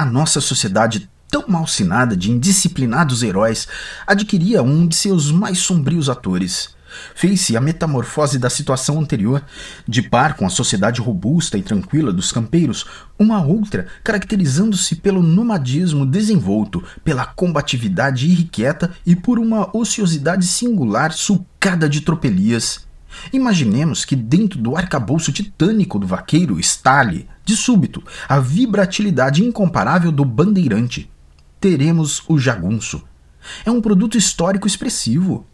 a nossa sociedade tão malsinada de indisciplinados heróis adquiria um de seus mais sombrios atores. Fez-se a metamorfose da situação anterior, de par com a sociedade robusta e tranquila dos campeiros, uma outra caracterizando-se pelo nomadismo desenvolto, pela combatividade irrequieta e por uma ociosidade singular sulcada de tropelias Imaginemos que dentro do arcabouço titânico do vaqueiro estale, de súbito, a vibratilidade incomparável do bandeirante. Teremos o jagunço. É um produto histórico expressivo,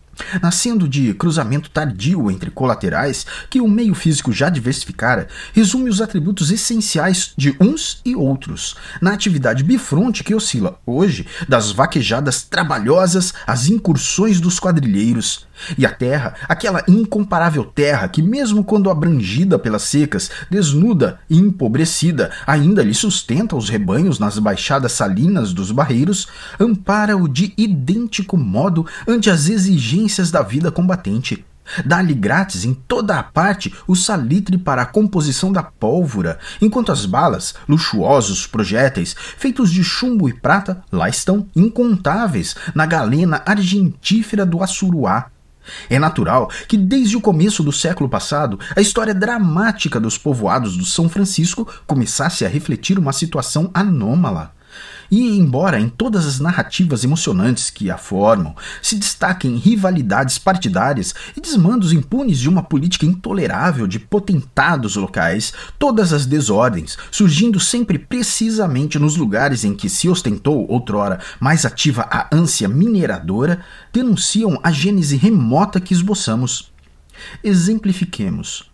Nascendo de cruzamento tardio entre colaterais que o meio físico já diversificara, resume os atributos essenciais de uns e outros, na atividade bifronte que oscila, hoje, das vaquejadas trabalhosas às incursões dos quadrilheiros, e a terra, aquela incomparável terra que, mesmo quando abrangida pelas secas, desnuda e empobrecida, ainda lhe sustenta os rebanhos nas baixadas salinas dos barreiros, ampara-o de idêntico modo ante as exigências da vida combatente. Dá-lhe grátis em toda a parte o salitre para a composição da pólvora, enquanto as balas, luxuosos projéteis, feitos de chumbo e prata, lá estão, incontáveis, na galena argentífera do Assuruá, é natural que, desde o começo do século passado, a história dramática dos povoados do São Francisco começasse a refletir uma situação anômala. E, embora em todas as narrativas emocionantes que a formam se destaquem rivalidades partidárias e desmandos impunes de uma política intolerável de potentados locais, todas as desordens, surgindo sempre precisamente nos lugares em que se ostentou outrora mais ativa a ânsia mineradora, denunciam a gênese remota que esboçamos. Exemplifiquemos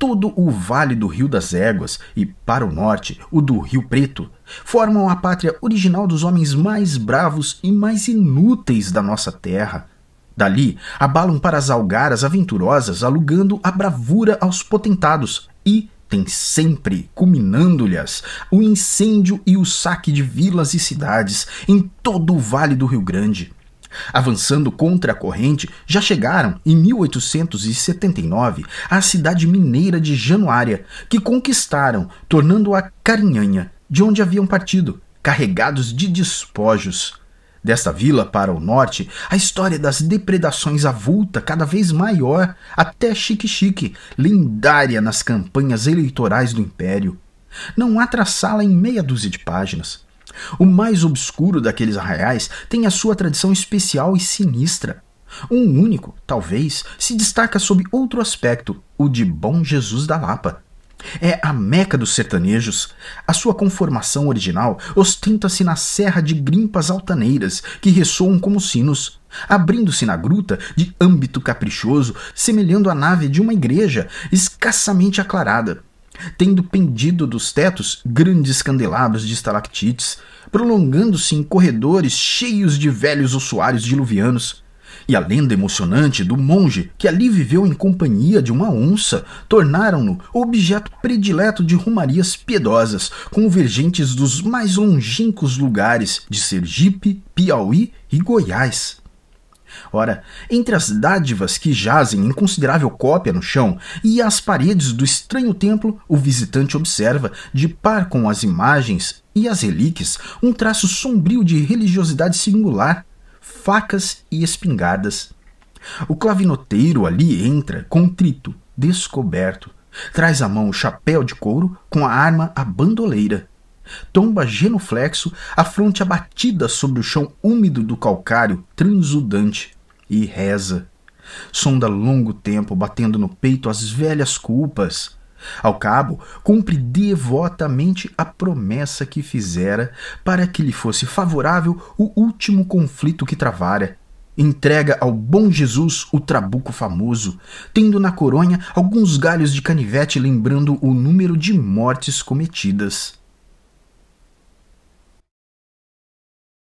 todo o vale do Rio das Éguas e, para o norte, o do Rio Preto, formam a pátria original dos homens mais bravos e mais inúteis da nossa terra. Dali, abalam para as algaras aventurosas, alugando a bravura aos potentados e tem sempre, culminando-lhes, o incêndio e o saque de vilas e cidades em todo o vale do Rio Grande. Avançando contra a corrente, já chegaram, em 1879, à cidade mineira de Januária, que conquistaram, tornando-a Carinhanha, de onde haviam partido, carregados de despojos. Desta vila para o norte, a história das depredações avulta cada vez maior, até Chique-Chique, lendária nas campanhas eleitorais do Império. Não há traçá-la em meia dúzia de páginas. O mais obscuro daqueles arraiais tem a sua tradição especial e sinistra. Um único, talvez, se destaca sob outro aspecto, o de Bom Jesus da Lapa. É a meca dos sertanejos. A sua conformação original ostenta-se na serra de grimpas altaneiras que ressoam como sinos, abrindo-se na gruta de âmbito caprichoso, semelhando a nave de uma igreja escassamente aclarada tendo pendido dos tetos grandes candelabros de estalactites, prolongando-se em corredores cheios de velhos ossuários diluvianos. E a lenda emocionante do monge que ali viveu em companhia de uma onça tornaram-no objeto predileto de rumarias piedosas, convergentes dos mais longínquos lugares de Sergipe, Piauí e Goiás. Ora, entre as dádivas que jazem em considerável cópia no chão e as paredes do estranho templo, o visitante observa, de par com as imagens e as relíquias, um traço sombrio de religiosidade singular, facas e espingardas. O clavinoteiro ali entra, contrito, descoberto, traz à mão o chapéu de couro com a arma à bandoleira Tomba genuflexo, a fronte abatida sobre o chão úmido do calcário, transudante, e reza. Sonda longo tempo, batendo no peito as velhas culpas. Ao cabo, cumpre devotamente a promessa que fizera para que lhe fosse favorável o último conflito que travara, entrega ao bom Jesus o trabuco famoso, tendo na coronha alguns galhos de canivete lembrando o número de mortes cometidas.